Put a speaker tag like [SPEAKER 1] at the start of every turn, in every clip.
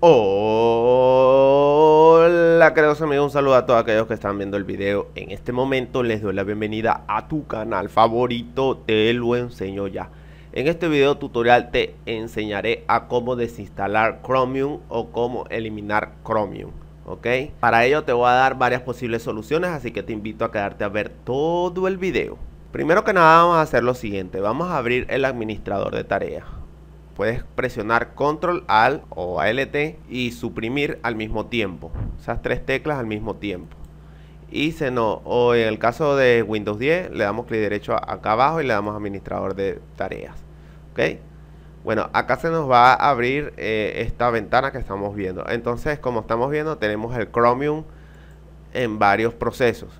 [SPEAKER 1] Hola queridos amigos, un saludo a todos aquellos que están viendo el video En este momento les doy la bienvenida a tu canal favorito, te lo enseño ya En este video tutorial te enseñaré a cómo desinstalar Chromium o cómo eliminar Chromium ¿Ok? Para ello te voy a dar varias posibles soluciones, así que te invito a quedarte a ver todo el video Primero que nada vamos a hacer lo siguiente, vamos a abrir el administrador de tareas puedes presionar control, alt o alt y suprimir al mismo tiempo. Esas tres teclas al mismo tiempo. Y se no, o en el caso de Windows 10 le damos clic derecho acá abajo y le damos administrador de tareas. ¿Ok? Bueno, acá se nos va a abrir eh, esta ventana que estamos viendo. Entonces, como estamos viendo, tenemos el Chromium en varios procesos.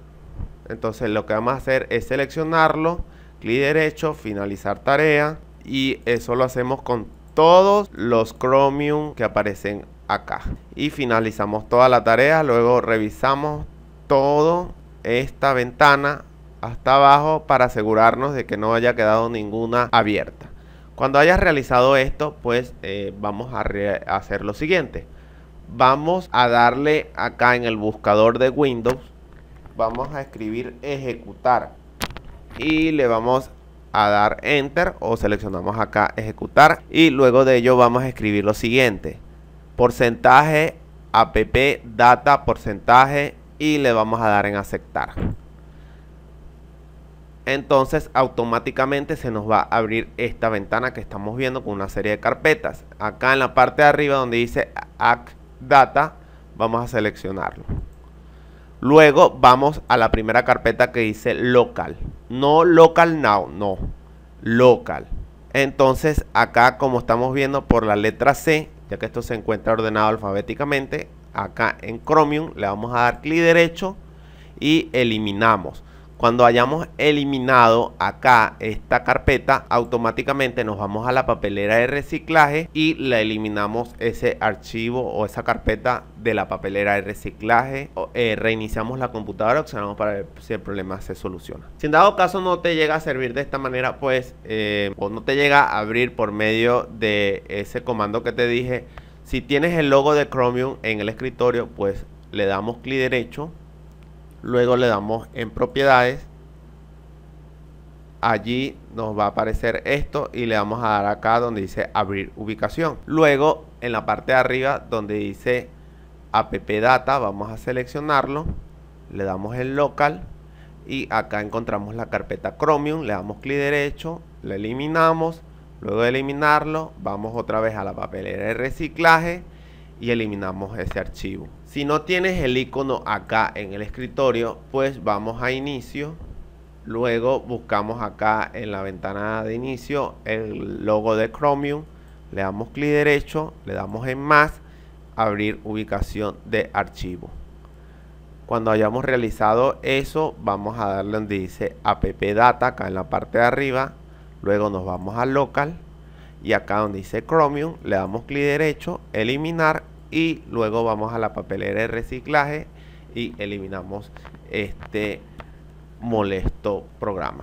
[SPEAKER 1] Entonces, lo que vamos a hacer es seleccionarlo, clic derecho, finalizar tarea y eso lo hacemos con todos los Chromium que aparecen acá. Y finalizamos toda la tarea, luego revisamos toda esta ventana hasta abajo para asegurarnos de que no haya quedado ninguna abierta. Cuando hayas realizado esto, pues eh, vamos a hacer lo siguiente. Vamos a darle acá en el buscador de Windows, vamos a escribir ejecutar y le vamos a dar enter o seleccionamos acá ejecutar y luego de ello vamos a escribir lo siguiente porcentaje app data porcentaje y le vamos a dar en aceptar entonces automáticamente se nos va a abrir esta ventana que estamos viendo con una serie de carpetas acá en la parte de arriba donde dice act data vamos a seleccionarlo Luego vamos a la primera carpeta que dice local. No local now, no. Local. Entonces acá como estamos viendo por la letra C, ya que esto se encuentra ordenado alfabéticamente, acá en Chromium le vamos a dar clic derecho y eliminamos. Cuando hayamos eliminado acá esta carpeta, automáticamente nos vamos a la papelera de reciclaje y la eliminamos ese archivo o esa carpeta de la papelera de reciclaje. o eh, reiniciamos la computadora, opcionamos para ver si el problema se soluciona. Si en dado caso no te llega a servir de esta manera, pues eh, o no te llega a abrir por medio de ese comando que te dije, si tienes el logo de Chromium en el escritorio, pues le damos clic derecho Luego le damos en propiedades. Allí nos va a aparecer esto y le vamos a dar acá donde dice abrir ubicación. Luego en la parte de arriba donde dice app data vamos a seleccionarlo. Le damos en local y acá encontramos la carpeta Chromium. Le damos clic derecho, le eliminamos. Luego de eliminarlo vamos otra vez a la papelera de reciclaje y eliminamos ese archivo. Si no tienes el icono acá en el escritorio, pues vamos a inicio. Luego buscamos acá en la ventana de inicio el logo de Chromium. Le damos clic derecho, le damos en más, abrir ubicación de archivo. Cuando hayamos realizado eso, vamos a darle donde dice app data acá en la parte de arriba. Luego nos vamos a local y acá donde dice Chromium le damos clic derecho, eliminar y luego vamos a la papelera de reciclaje y eliminamos este molesto programa.